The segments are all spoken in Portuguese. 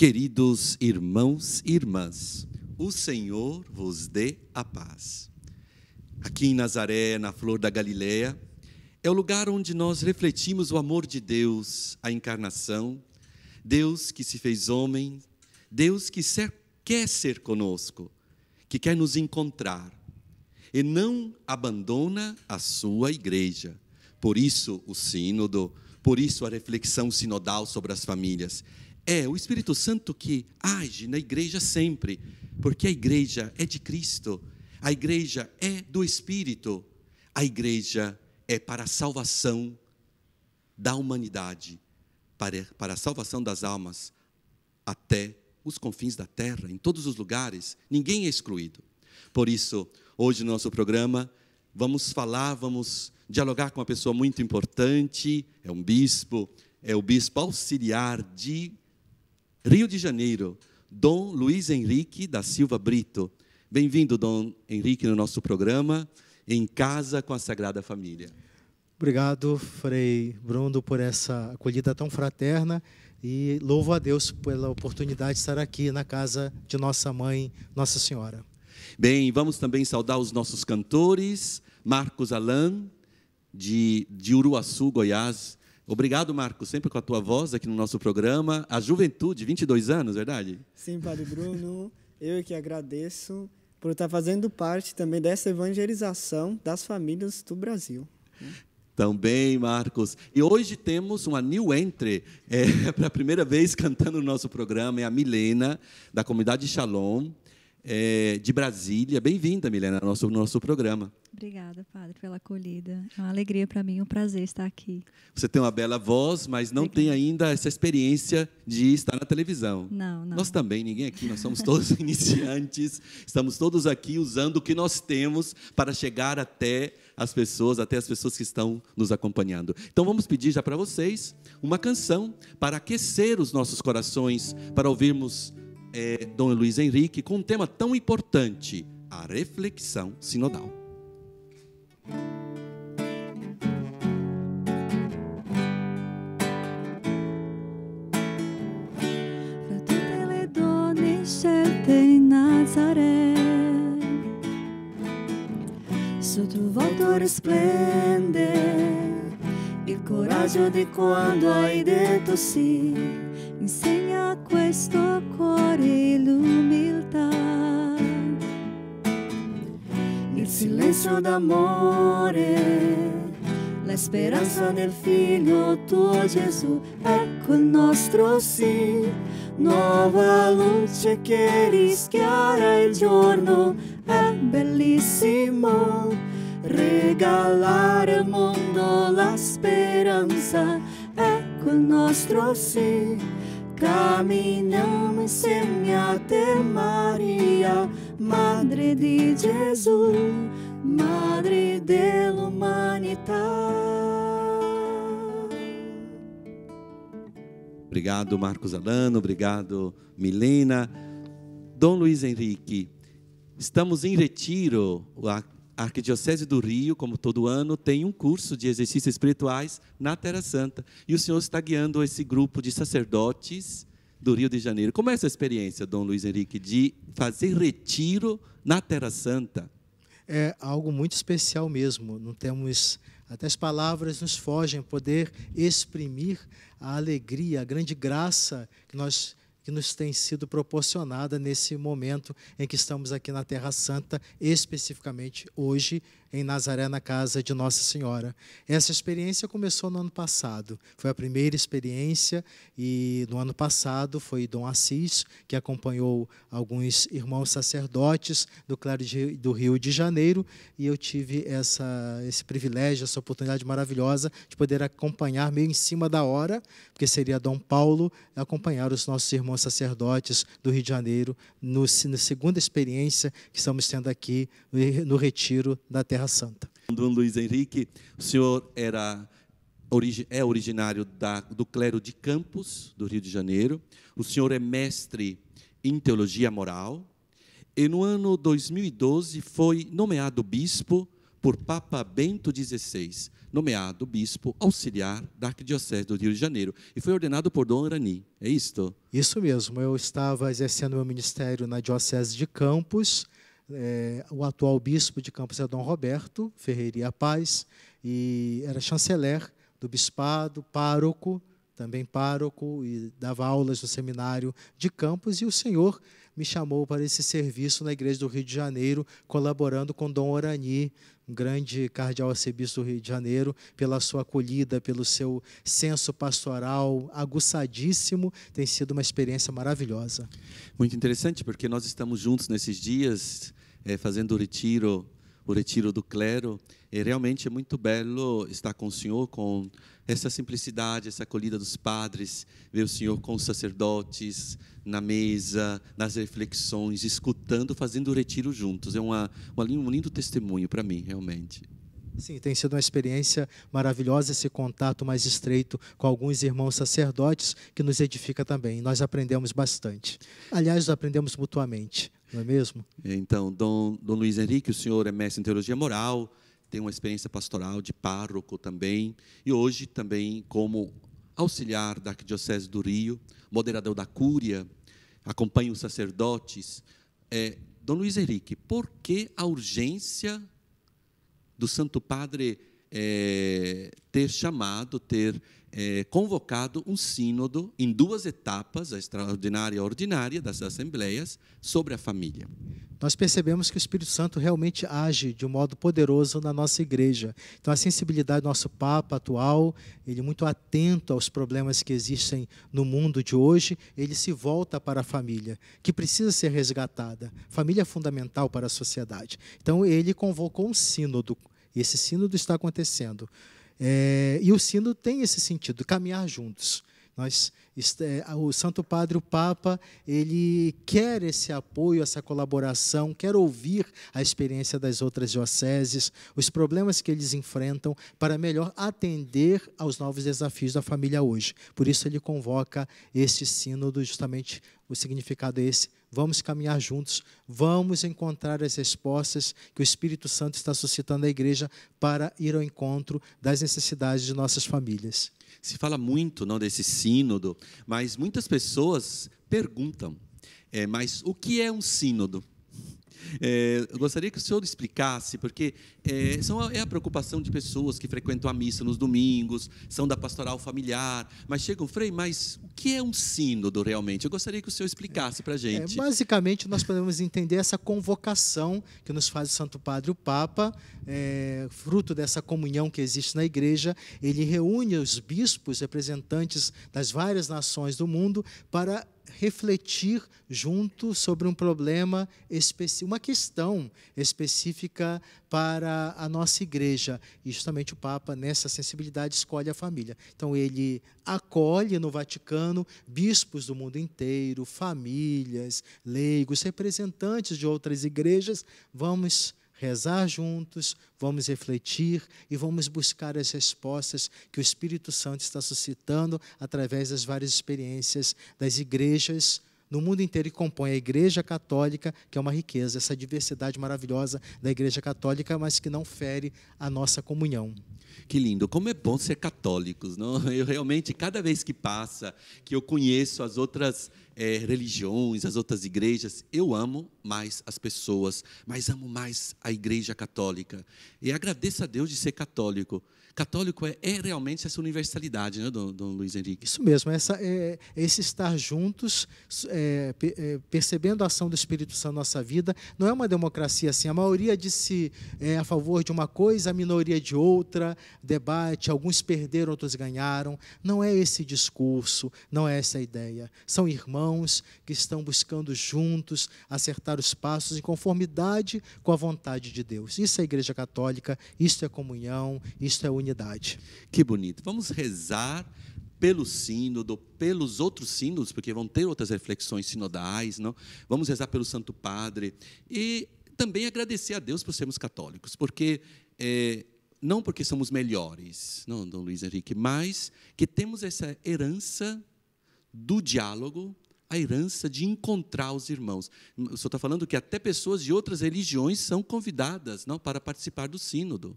Queridos irmãos e irmãs, o Senhor vos dê a paz. Aqui em Nazaré, na Flor da Galileia, é o lugar onde nós refletimos o amor de Deus, a encarnação, Deus que se fez homem, Deus que quer ser conosco, que quer nos encontrar e não abandona a sua igreja. Por isso o sínodo, por isso a reflexão sinodal sobre as famílias. É o Espírito Santo que age na igreja sempre, porque a igreja é de Cristo, a igreja é do Espírito, a igreja é para a salvação da humanidade, para, para a salvação das almas até os confins da terra, em todos os lugares, ninguém é excluído. Por isso, hoje no nosso programa, vamos falar, vamos dialogar com uma pessoa muito importante, é um bispo, é o bispo auxiliar de Rio de Janeiro, Dom Luiz Henrique da Silva Brito. Bem-vindo, Dom Henrique, no nosso programa Em Casa com a Sagrada Família. Obrigado, Frei Bruno, por essa acolhida tão fraterna e louvo a Deus pela oportunidade de estar aqui na casa de nossa mãe, Nossa Senhora. Bem, vamos também saudar os nossos cantores, Marcos Alain, de, de Uruaçu, Goiás, Obrigado, Marco, sempre com a tua voz aqui no nosso programa. A juventude, 22 anos, verdade? Sim, Padre Bruno. Eu é que agradeço por estar fazendo parte também dessa evangelização das famílias do Brasil. Também, Marcos. E hoje temos uma new entry, é, é para a primeira vez cantando no nosso programa, é a Milena, da comunidade Shalom é, de Brasília. Bem-vinda, Milena, ao nosso, nosso programa. Obrigada, padre, pela acolhida. É uma alegria para mim, um prazer estar aqui. Você tem uma bela voz, mas não Obrigada. tem ainda essa experiência de estar na televisão. Não, não. Nós também, ninguém aqui, nós somos todos iniciantes, estamos todos aqui usando o que nós temos para chegar até as pessoas, até as pessoas que estão nos acompanhando. Então vamos pedir já para vocês uma canção para aquecer os nossos corações, para ouvirmos é, Dom Luiz Henrique com um tema tão importante, a reflexão sinodal. Splende e coragem de quando hai detto sì. Insegna questo cuore l'umiltà. Il silenzio d'amore, la speranza nel figlio tuo Gesù, ecco il nostro sì. Nuova luce che rischiara il giorno, è bellissimo regalare al mondo la speranza, ecco il nostro sì Caminhamos sem até Maria, Madre de Jesus, Madre de humanidade. Obrigado, Marcos Alano, obrigado, Milena. Dom Luiz Henrique, estamos em retiro, a Arquidiocese do Rio, como todo ano, tem um curso de exercícios espirituais na Terra Santa. E o senhor está guiando esse grupo de sacerdotes do Rio de Janeiro. Como é essa experiência, Dom Luiz Henrique, de fazer retiro na Terra Santa? É algo muito especial mesmo. Não temos até as palavras nos fogem poder exprimir a alegria, a grande graça que nós que nos tem sido proporcionada nesse momento em que estamos aqui na Terra Santa, especificamente hoje em Nazaré, na casa de Nossa Senhora. Essa experiência começou no ano passado, foi a primeira experiência, e no ano passado foi Dom Assis, que acompanhou alguns irmãos sacerdotes do Claro de, do Rio de Janeiro, e eu tive essa, esse privilégio, essa oportunidade maravilhosa de poder acompanhar meio em cima da hora, porque seria Dom Paulo acompanhar os nossos irmãos aos sacerdotes do Rio de Janeiro, no, na segunda experiência que estamos tendo aqui no Retiro da Terra Santa. Dom Luiz Henrique, o senhor era é originário da, do clero de Campos, do Rio de Janeiro. O senhor é mestre em teologia moral. E no ano 2012 foi nomeado bispo por Papa Bento XVI nomeado bispo auxiliar da Arquidiocese do Rio de Janeiro e foi ordenado por Dom Arani. É isto? Isso mesmo. Eu estava exercendo meu ministério na Diocese de Campos. É, o atual bispo de Campos é Dom Roberto Ferreira Paz e era chanceler do bispado, pároco também pároco e dava aulas no seminário de Campos, e o Senhor me chamou para esse serviço na Igreja do Rio de Janeiro, colaborando com Dom Orani, um grande cardeal arcebispo do Rio de Janeiro, pela sua acolhida, pelo seu senso pastoral aguçadíssimo. Tem sido uma experiência maravilhosa. Muito interessante, porque nós estamos juntos nesses dias, é, fazendo o retiro o retiro do clero. E realmente é muito belo estar com o Senhor, com essa simplicidade, essa acolhida dos padres, ver o Senhor com os sacerdotes, na mesa, nas reflexões, escutando, fazendo o retiro juntos. É uma, uma um lindo testemunho para mim, realmente. Sim, tem sido uma experiência maravilhosa esse contato mais estreito com alguns irmãos sacerdotes que nos edifica também. Nós aprendemos bastante. Aliás, aprendemos mutuamente não é mesmo? Então, Dom, Dom Luiz Henrique, o senhor é mestre em teologia moral, tem uma experiência pastoral de pároco também, e hoje também como auxiliar da Arquidiocese do Rio, moderador da Cúria, acompanha os sacerdotes. É, Dom Luiz Henrique, por que a urgência do Santo Padre é, ter chamado, ter é, convocado um sínodo em duas etapas, a extraordinária e a ordinária, das assembleias, sobre a família. Nós percebemos que o Espírito Santo realmente age de um modo poderoso na nossa igreja. Então, a sensibilidade do nosso Papa atual, ele é muito atento aos problemas que existem no mundo de hoje, ele se volta para a família, que precisa ser resgatada. Família é fundamental para a sociedade. Então, ele convocou um sínodo e esse sínodo está acontecendo. É, e o sínodo tem esse sentido, caminhar juntos. Nós, é, o Santo Padre, o Papa, ele quer esse apoio, essa colaboração, quer ouvir a experiência das outras dioceses, os problemas que eles enfrentam, para melhor atender aos novos desafios da família hoje. Por isso, ele convoca este sínodo, justamente o significado é esse. Vamos caminhar juntos, vamos encontrar as respostas que o Espírito Santo está suscitando à igreja para ir ao encontro das necessidades de nossas famílias. Se fala muito não desse sínodo, mas muitas pessoas perguntam, é, mas o que é um sínodo? É, eu gostaria que o senhor explicasse, porque é, são a, é a preocupação de pessoas que frequentam a missa nos domingos, são da pastoral familiar, mas chegam, Frei, mas o que é um sínodo realmente? Eu gostaria que o senhor explicasse para a é, gente. É, basicamente, nós podemos entender essa convocação que nos faz o Santo Padre o Papa é, fruto dessa comunhão que existe na igreja, ele reúne os bispos, representantes das várias nações do mundo, para refletir junto sobre um problema específico, uma questão específica para a nossa igreja. E justamente o Papa, nessa sensibilidade, escolhe a família. Então, ele acolhe no Vaticano bispos do mundo inteiro, famílias, leigos, representantes de outras igrejas. Vamos rezar juntos, vamos refletir e vamos buscar as respostas que o Espírito Santo está suscitando através das várias experiências das igrejas no mundo inteiro e compõe a Igreja Católica, que é uma riqueza, essa diversidade maravilhosa da Igreja Católica, mas que não fere a nossa comunhão. Que lindo, como é bom ser católicos, não? Eu realmente, cada vez que passa, que eu conheço as outras é, religiões, as outras igrejas, eu amo mais as pessoas, mas amo mais a igreja católica. E agradeço a Deus de ser católico, católico é, é realmente essa universalidade, né, Dom, Dom Luiz Henrique? Isso mesmo, essa, é, é esse estar juntos, é, é, percebendo a ação do Espírito Santo na nossa vida, não é uma democracia assim. A maioria disse é, a favor de uma coisa, a minoria de outra, debate, alguns perderam, outros ganharam. Não é esse discurso, não é essa ideia. São irmãos que estão buscando juntos acertar os passos em conformidade com a vontade de Deus. Isso é a Igreja Católica, isso é comunhão, isso é união comunidade. Que bonito. Vamos rezar pelo sínodo, pelos outros sínodos, porque vão ter outras reflexões sinodais, não? Vamos rezar pelo Santo Padre e também agradecer a Deus por sermos católicos, porque é, não porque somos melhores, não, Dom Luiz Henrique, mas que temos essa herança do diálogo, a herança de encontrar os irmãos. O senhor está falando que até pessoas de outras religiões são convidadas não para participar do sínodo.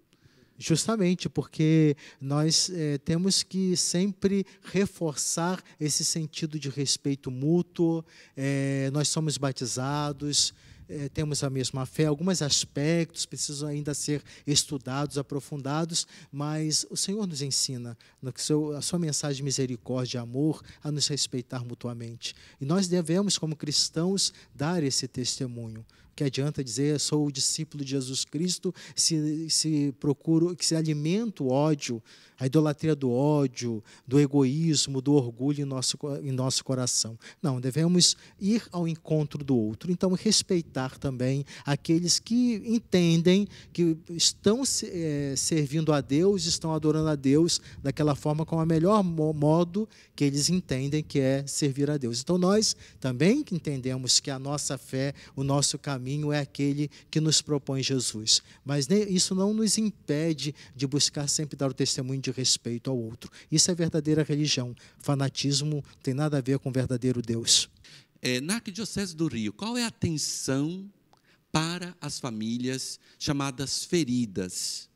Justamente porque nós é, temos que sempre reforçar esse sentido de respeito mútuo, é, nós somos batizados, é, temos a mesma fé, alguns aspectos precisam ainda ser estudados, aprofundados, mas o Senhor nos ensina, no seu, a sua mensagem de misericórdia e amor, a nos respeitar mutuamente. E nós devemos, como cristãos, dar esse testemunho. Que adianta dizer sou o discípulo de Jesus Cristo se, se procuro, que se alimenta o ódio, a idolatria do ódio, do egoísmo, do orgulho em nosso, em nosso coração. Não, devemos ir ao encontro do outro. Então, respeitar também aqueles que entendem que estão é, servindo a Deus, estão adorando a Deus daquela forma com o é melhor modo que eles entendem que é servir a Deus. Então, nós também entendemos que a nossa fé, o nosso caminho, caminho é aquele que nos propõe Jesus. Mas isso não nos impede de buscar sempre dar o testemunho de respeito ao outro. Isso é verdadeira religião. Fanatismo tem nada a ver com o verdadeiro Deus. É, na Arquidiocese do Rio, qual é a atenção para as famílias chamadas feridas?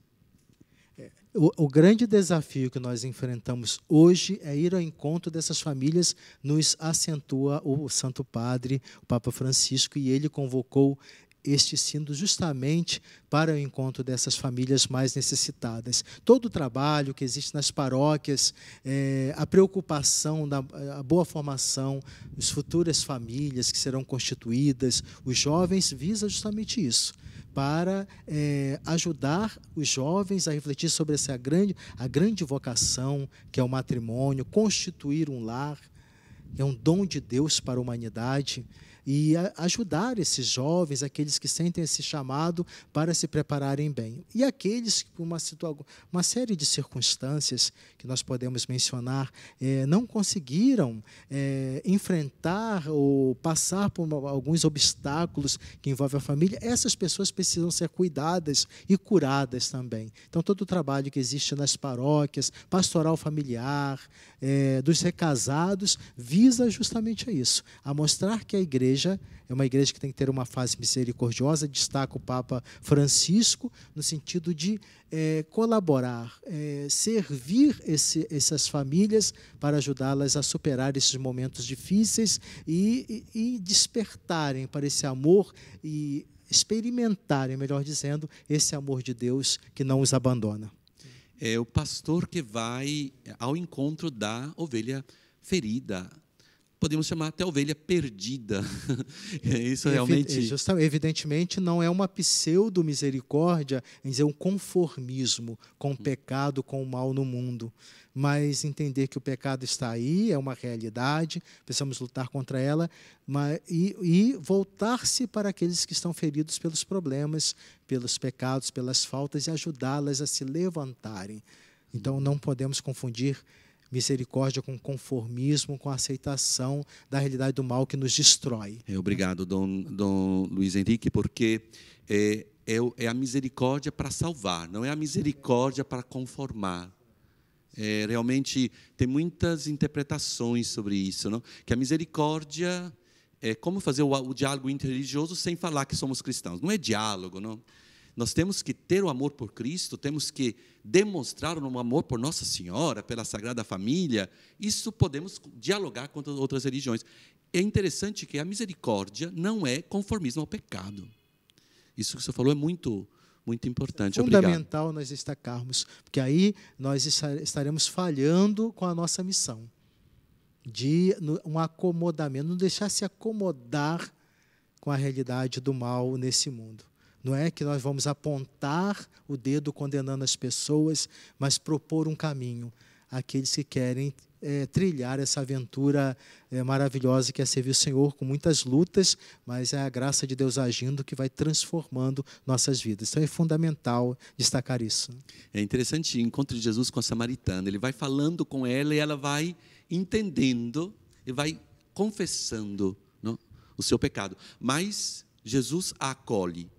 O, o, grande desafio que nós enfrentamos hoje é ir ao encontro dessas famílias, nos acentua o Santo Padre, o Papa Francisco, e ele convocou este sino justamente para o encontro dessas famílias mais necessitadas. Todo o trabalho que existe nas paróquias, é, a preocupação da a boa formação, as futuras famílias que serão constituídas, os jovens, visa justamente isso para é, ajudar os jovens a refletir sobre essa grande, a grande vocação que é o matrimônio, constituir um lar, é um dom de Deus para a humanidade e ajudar esses jovens, aqueles que sentem esse chamado para se prepararem bem. E aqueles que, por uma, uma série de circunstâncias que nós podemos mencionar, eh, não conseguiram eh, enfrentar ou passar por alguns obstáculos que envolvem a família, essas pessoas precisam ser cuidadas e curadas também. Então, todo o trabalho que existe nas paróquias, pastoral familiar, eh, dos recasados, visa justamente a isso, a mostrar que a igreja igreja é uma igreja que tem que ter uma fase misericordiosa. Destaca o Papa Francisco no sentido de é, colaborar, é, servir esse, essas famílias para ajudá-las a superar esses momentos difíceis e, e, e despertarem para esse amor e experimentarem, melhor dizendo, esse amor de Deus que não os abandona. É o pastor que vai ao encontro da ovelha ferida, podemos chamar até ovelha perdida. É isso realmente. É, evidentemente, não é uma pseudo-misericórdia, é um conformismo com o uhum. pecado, com o mal no mundo. Mas entender que o pecado está aí, é uma realidade, precisamos lutar contra ela mas, e, e voltar-se para aqueles que estão feridos pelos problemas, pelos pecados, pelas faltas e ajudá-las a se levantarem. Então, uhum. não podemos confundir misericórdia com conformismo, com aceitação da realidade do mal que nos destrói. É, obrigado, Dom, Dom Luiz Henrique, porque é, é, é a misericórdia para salvar, não é a misericórdia para conformar. É, realmente tem muitas interpretações sobre isso, não? que a misericórdia é como fazer o, o diálogo interreligioso sem falar que somos cristãos. Não é diálogo, não. Nós temos que ter o amor por Cristo, temos que demonstrar o um amor por Nossa Senhora, pela Sagrada Família. Isso podemos dialogar com outras religiões. É interessante que a misericórdia não é conformismo ao pecado. Isso que você falou é muito muito importante. É fundamental Obrigado. nós destacarmos, porque aí nós estaremos falhando com a nossa missão de um acomodamento, não deixar se acomodar com a realidade do mal nesse mundo. Não é que nós vamos apontar o dedo condenando as pessoas, mas propor um caminho àqueles que querem é, trilhar essa aventura é, maravilhosa que é servir o Senhor com muitas lutas, mas é a graça de Deus agindo que vai transformando nossas vidas. Então é fundamental destacar isso. É interessante o encontro de Jesus com a samaritana. Ele vai falando com ela e ela vai entendendo e vai confessando não, o seu pecado. Mas Jesus a acolhe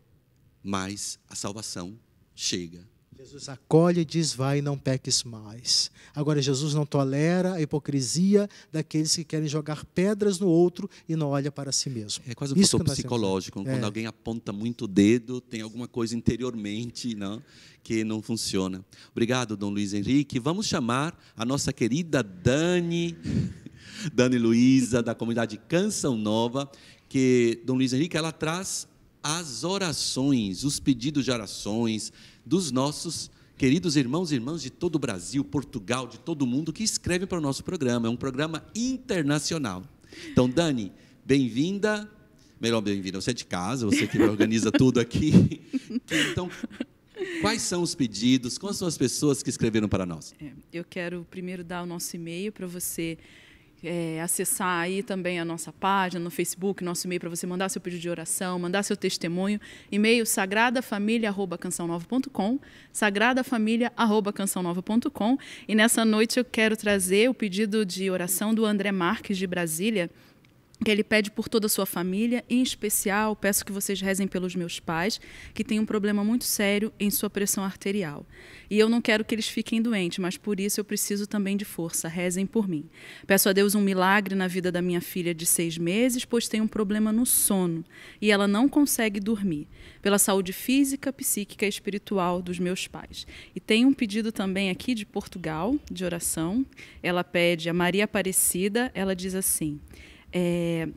mas a salvação chega. Jesus acolhe e diz: Vai, não peques mais. Agora, Jesus não tolera a hipocrisia daqueles que querem jogar pedras no outro e não olha para si mesmo. É quase um fator psicológico. Quando é. alguém aponta muito o dedo, tem alguma coisa interiormente não, que não funciona. Obrigado, Dom Luiz Henrique. Vamos chamar a nossa querida Dani, Dani Luiza, da comunidade Canção Nova, que Dom Luiz Henrique ela traz as orações, os pedidos de orações dos nossos queridos irmãos e irmãs de todo o Brasil, Portugal, de todo o mundo que escrevem para o nosso programa. É um programa internacional. Então, Dani, bem-vinda. Melhor, bem-vinda. Você é de casa, você que organiza tudo aqui. Então, Quais são os pedidos? Quais são as pessoas que escreveram para nós? É, eu quero primeiro dar o nosso e-mail para você é, acessar aí também a nossa página no Facebook, nosso e-mail para você mandar seu pedido de oração, mandar seu testemunho. E-mail sagradafamilia@cançãonova.com, sagradafamilia@cançãonova.com. E nessa noite eu quero trazer o pedido de oração do André Marques de Brasília que ele pede por toda a sua família, em especial, peço que vocês rezem pelos meus pais, que têm um problema muito sério em sua pressão arterial. E eu não quero que eles fiquem doentes, mas por isso eu preciso também de força, rezem por mim. Peço a Deus um milagre na vida da minha filha de seis meses, pois tem um problema no sono e ela não consegue dormir, pela saúde física, psíquica e espiritual dos meus pais. E tem um pedido também aqui de Portugal, de oração. Ela pede a Maria Aparecida, ela diz assim. É,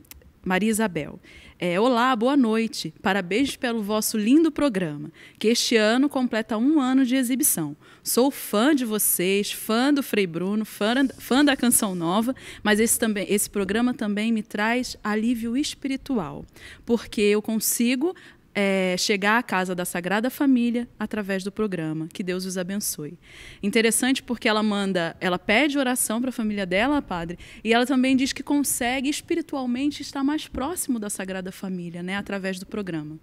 Maria Isabel. É, Olá, boa noite. Parabéns pelo vosso lindo programa, que este ano completa um ano de exibição. Sou fã de vocês, fã do Frei Bruno, fã, fã da canção nova, mas esse, também, esse programa também me traz alívio espiritual, porque eu consigo é, chegar à casa da Sagrada Família através do programa. Que Deus os abençoe. Interessante porque ela manda, ela pede oração para a família dela, padre, e ela também diz que consegue espiritualmente estar mais próximo da Sagrada Família, né, através do programa.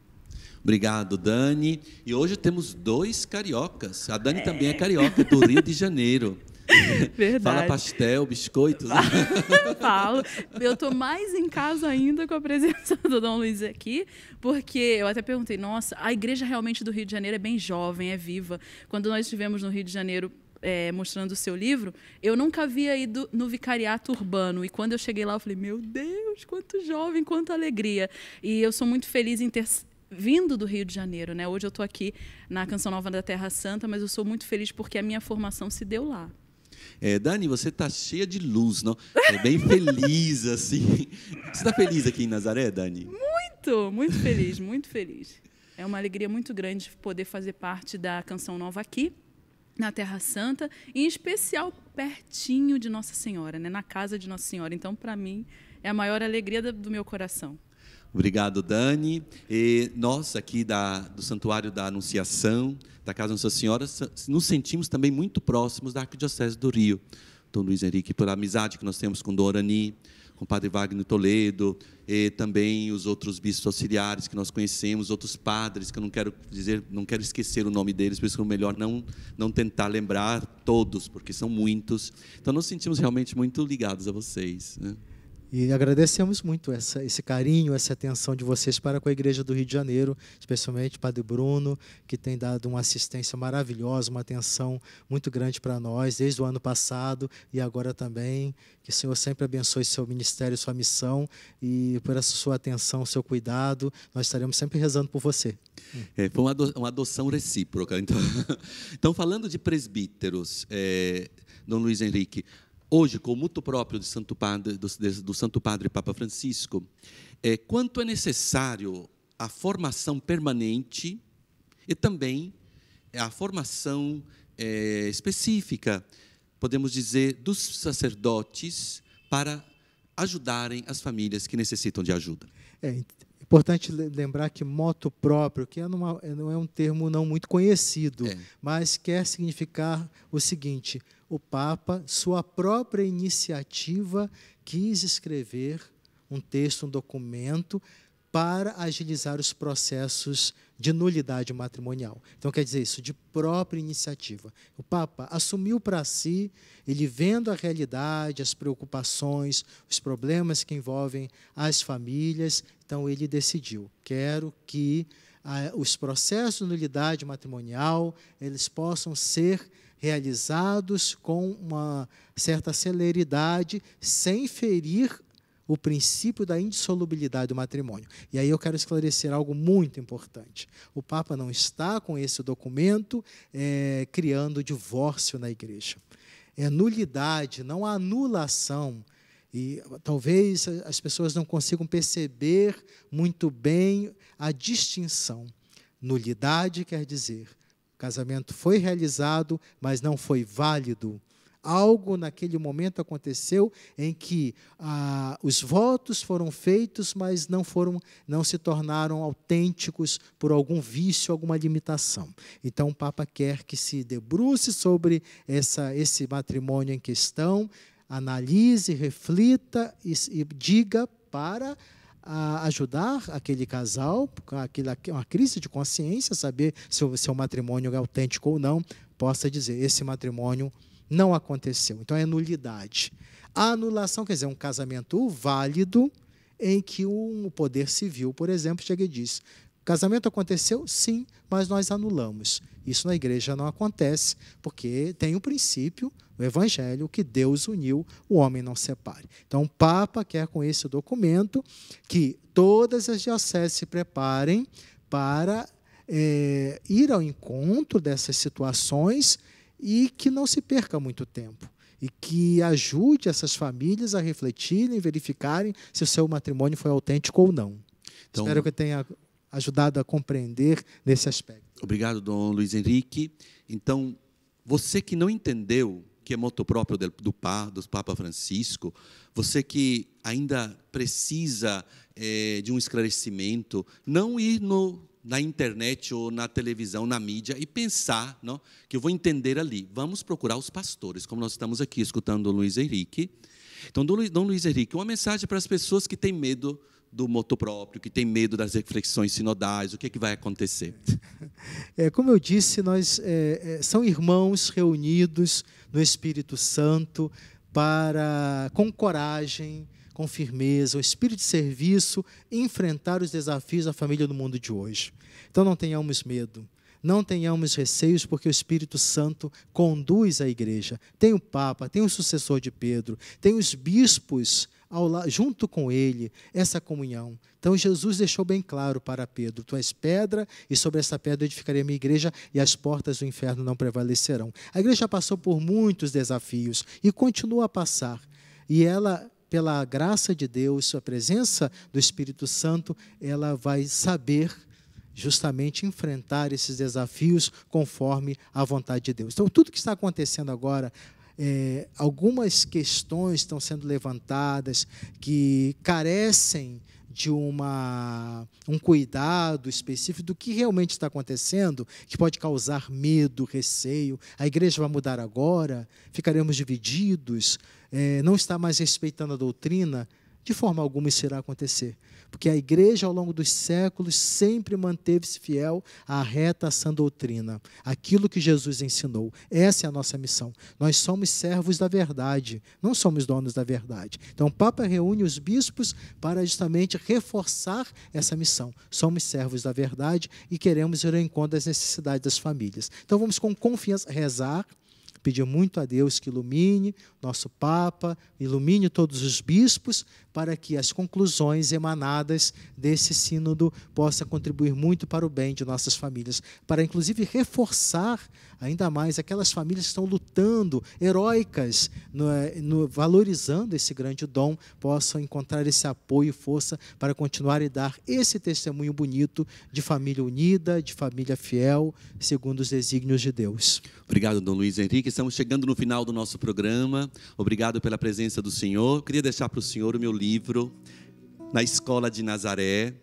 Obrigado, Dani. E hoje temos dois cariocas. A Dani é. também é carioca do Rio de Janeiro. Verdade. Fala pastel, biscoitos. Né? Falo. Eu tô mais em casa ainda com a presença do Dom Luiz aqui, porque eu até perguntei, nossa, a igreja realmente do Rio de Janeiro é bem jovem, é viva. Quando nós estivemos no Rio de Janeiro é, mostrando o seu livro, eu nunca havia ido no vicariato urbano. E quando eu cheguei lá, eu falei, meu Deus, quanto jovem, quanta alegria. E eu sou muito feliz em ter vindo do Rio de Janeiro, né? Hoje eu estou aqui na Canção Nova da Terra Santa, mas eu sou muito feliz porque a minha formação se deu lá. É, Dani, você está cheia de luz, não? É bem feliz, assim. Você está feliz aqui em Nazaré, Dani? Muito, muito feliz, muito feliz. É uma alegria muito grande poder fazer parte da Canção Nova aqui, na Terra Santa, e em especial pertinho de Nossa Senhora, né? na casa de Nossa Senhora. Então, para mim, é a maior alegria do meu coração. Obrigado, Dani. E nós aqui da, do Santuário da Anunciação, da Casa Nossa Senhora, nos sentimos também muito próximos da Arquidiocese do Rio. Dom Luiz Henrique, pela amizade que nós temos com Dom Orani, com o Padre Wagner Toledo, e também os outros bispos auxiliares que nós conhecemos, outros padres que eu não quero dizer, não quero esquecer o nome deles, por isso é melhor não não tentar lembrar todos, porque são muitos. Então nós sentimos realmente muito ligados a vocês. Né? E agradecemos muito essa, esse carinho, essa atenção de vocês para com a Igreja do Rio de Janeiro, especialmente Padre Bruno, que tem dado uma assistência maravilhosa, uma atenção muito grande para nós, desde o ano passado e agora também. Que o Senhor sempre abençoe seu ministério, sua missão e por essa sua atenção, seu cuidado. Nós estaremos sempre rezando por você. É, foi uma adoção recíproca. Então, então falando de presbíteros, é, Dom Luiz Henrique, hoje com o muito próprio de Santo Padre, do, do Santo Padre Papa Francisco, é quanto é necessário a formação permanente e também a formação é, específica, podemos dizer, dos sacerdotes para ajudarem as famílias que necessitam de ajuda. É, Importante lembrar que moto próprio, que é, é não é um termo não muito conhecido, é. mas quer significar o seguinte: o Papa, sua própria iniciativa, quis escrever um texto, um documento para agilizar os processos de nulidade matrimonial. Então, quer dizer isso, de própria iniciativa. O Papa assumiu para si, ele vendo a realidade, as preocupações, os problemas que envolvem as famílias, então ele decidiu: quero que ah, os processos de nulidade matrimonial eles possam ser realizados com uma certa celeridade, sem ferir o princípio da indissolubilidade do matrimônio. E aí eu quero esclarecer algo muito importante. O Papa não está com esse documento é, criando divórcio na igreja. É nulidade, não há anulação. E talvez as pessoas não consigam perceber muito bem a distinção. Nulidade quer dizer o casamento foi realizado, mas não foi válido Algo naquele momento aconteceu em que ah, os votos foram feitos, mas não foram, não se tornaram autênticos por algum vício, alguma limitação. Então o Papa quer que se debruce sobre essa, esse matrimônio em questão, analise, reflita e, e diga para a ah, ajudar aquele casal, aquela, uma crise de consciência, saber se o seu matrimônio é autêntico ou não, possa dizer: esse matrimônio não aconteceu. Então é nulidade. A anulação, quer dizer, um casamento válido em que um poder civil, por exemplo, chega e diz: casamento aconteceu? Sim, mas nós anulamos. Isso na igreja não acontece, porque tem o um princípio, o evangelho, que Deus uniu, o homem não separe. Então, o Papa quer com esse documento que todas as dioceses se preparem para é, ir ao encontro dessas situações e que não se perca muito tempo e que ajude essas famílias a refletirem, verificarem se o seu matrimônio foi autêntico ou não. Então, Espero que tenha ajudado a compreender nesse aspecto. Obrigado, Dom Luiz Henrique. Então, você que não entendeu que é moto próprio do, do, do Papa Francisco, você que ainda precisa é, de um esclarecimento, não ir no na internet ou na televisão, na mídia, e pensar não, que eu vou entender ali. Vamos procurar os pastores, como nós estamos aqui escutando o Luiz Henrique. Então, Dom Luiz Henrique, uma mensagem para as pessoas que têm medo do moto próprio, que têm medo das reflexões sinodais, o que, é que vai acontecer? É, como eu disse, nós é, é são irmãos reunidos no Espírito Santo para, com coragem, com firmeza, o espírito de serviço, enfrentar os desafios da família do mundo de hoje. Então não tenhamos medo, não tenhamos receios, porque o Espírito Santo conduz a igreja. Tem o Papa, tem o sucessor de Pedro, tem os bispos ao, junto com ele, essa comunhão. Então Jesus deixou bem claro para Pedro: Tu és pedra, e sobre essa pedra edificarei a minha igreja, e as portas do inferno não prevalecerão. A igreja passou por muitos desafios e continua a passar. E ela pela graça de Deus, a presença do Espírito Santo, ela vai saber justamente enfrentar esses desafios conforme a vontade de Deus. Então, tudo que está acontecendo agora, é, algumas questões estão sendo levantadas que carecem de uma, um cuidado específico do que realmente está acontecendo, que pode causar medo, receio. A igreja vai mudar agora? Ficaremos divididos? é, não está mais respeitando a doutrina, de forma alguma isso irá acontecer. Porque a igreja, ao longo dos séculos, sempre manteve-se fiel à reta sã doutrina, aquilo que Jesus ensinou. Essa é a nossa missão. Nós somos servos da verdade, não somos donos da verdade. Então, o Papa reúne os bispos para justamente reforçar essa missão. Somos servos da verdade e queremos ir ao encontro das necessidades das famílias. Então, vamos com confiança rezar, pedir muito a Deus que ilumine nosso Papa, ilumine todos os bispos, para que as conclusões emanadas desse sínodo possam contribuir muito para o bem de nossas famílias, para inclusive reforçar ainda mais aquelas famílias que estão lutando, heróicas, no, eh, no, valorizando esse grande dom, possam encontrar esse apoio e força para continuar e dar esse testemunho bonito de família unida, de família fiel, segundo os desígnios de Deus. Obrigado, Dom Luiz Henrique. Estamos chegando no final do nosso programa. Obrigado pela presença do Senhor. Queria deixar para o Senhor o meu livro livro na escola de Nazaré,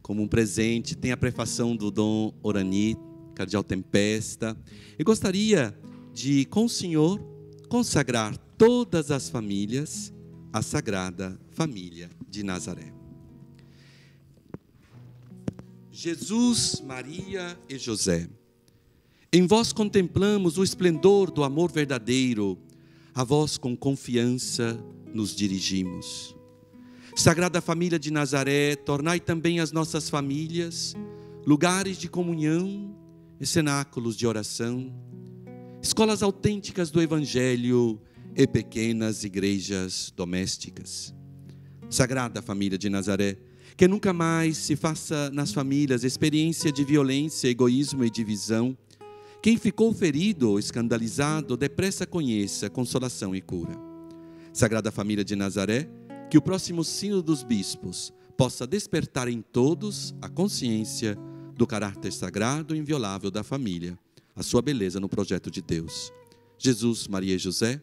como um presente. Tem a prefação do Dom Orani, Cardeal Tempesta. Eu gostaria de, com o Senhor, consagrar todas as famílias à Sagrada Família de Nazaré. Jesus, Maria e José, em vós contemplamos o esplendor do amor verdadeiro, a vós com confiança nos dirigimos. Sagrada Família de Nazaré, tornai também as nossas famílias lugares de comunhão e cenáculos de oração, escolas autênticas do Evangelho e pequenas igrejas domésticas. Sagrada Família de Nazaré, que nunca mais se faça nas famílias experiência de violência, egoísmo e divisão. Quem ficou ferido ou escandalizado, depressa conheça consolação e cura. Sagrada Família de Nazaré, que o próximo sino dos bispos possa despertar em todos a consciência do caráter sagrado e inviolável da família, a sua beleza no projeto de Deus. Jesus, Maria e José,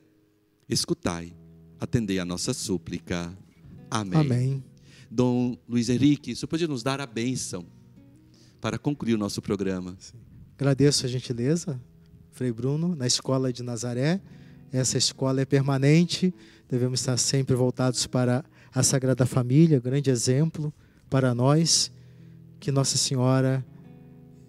escutai, atendei a nossa súplica. Amém. Amém. Dom Luiz Henrique, você pode nos dar a bênção para concluir o nosso programa. Sim. Agradeço a gentileza, Frei Bruno, na Escola de Nazaré. Essa escola é permanente, devemos estar sempre voltados para a Sagrada Família, grande exemplo para nós, que Nossa Senhora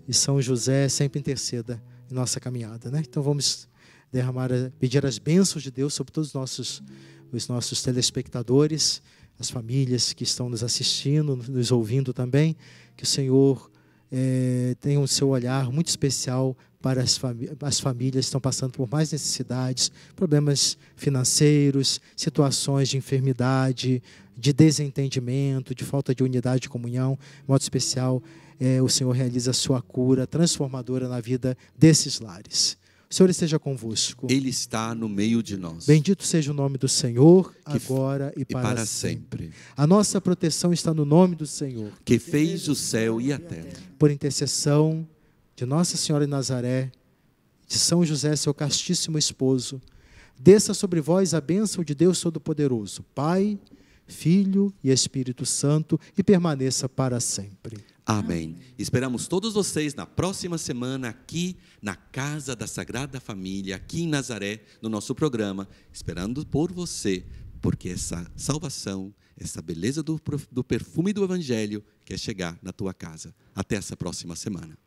e São José sempre interceda em nossa caminhada, né? Então vamos derramar, pedir as bênçãos de Deus sobre todos os nossos, os nossos telespectadores, as famílias que estão nos assistindo, nos ouvindo também, que o Senhor é, tem o seu olhar muito especial para as, famí as famílias que estão passando por mais necessidades, problemas financeiros, situações de enfermidade, de desentendimento, de falta de unidade de comunhão. De modo especial, é, o Senhor realiza a sua cura transformadora na vida desses lares. Senhor esteja convosco. Ele está no meio de nós. Bendito seja o nome do Senhor, que agora e, e para, sempre. sempre. A nossa proteção está no nome do Senhor, que fez o céu e a terra. Por intercessão de Nossa Senhora de Nazaré, de São José, seu castíssimo esposo, desça sobre vós a bênção de Deus Todo-Poderoso, Pai, Filho e Espírito Santo, e permaneça para sempre. Amém. Esperamos todos vocês na próxima semana aqui na Casa da Sagrada Família, aqui em Nazaré, no nosso programa, esperando por você, porque essa salvação, essa beleza do, do perfume do Evangelho quer chegar na tua casa. Até essa próxima semana.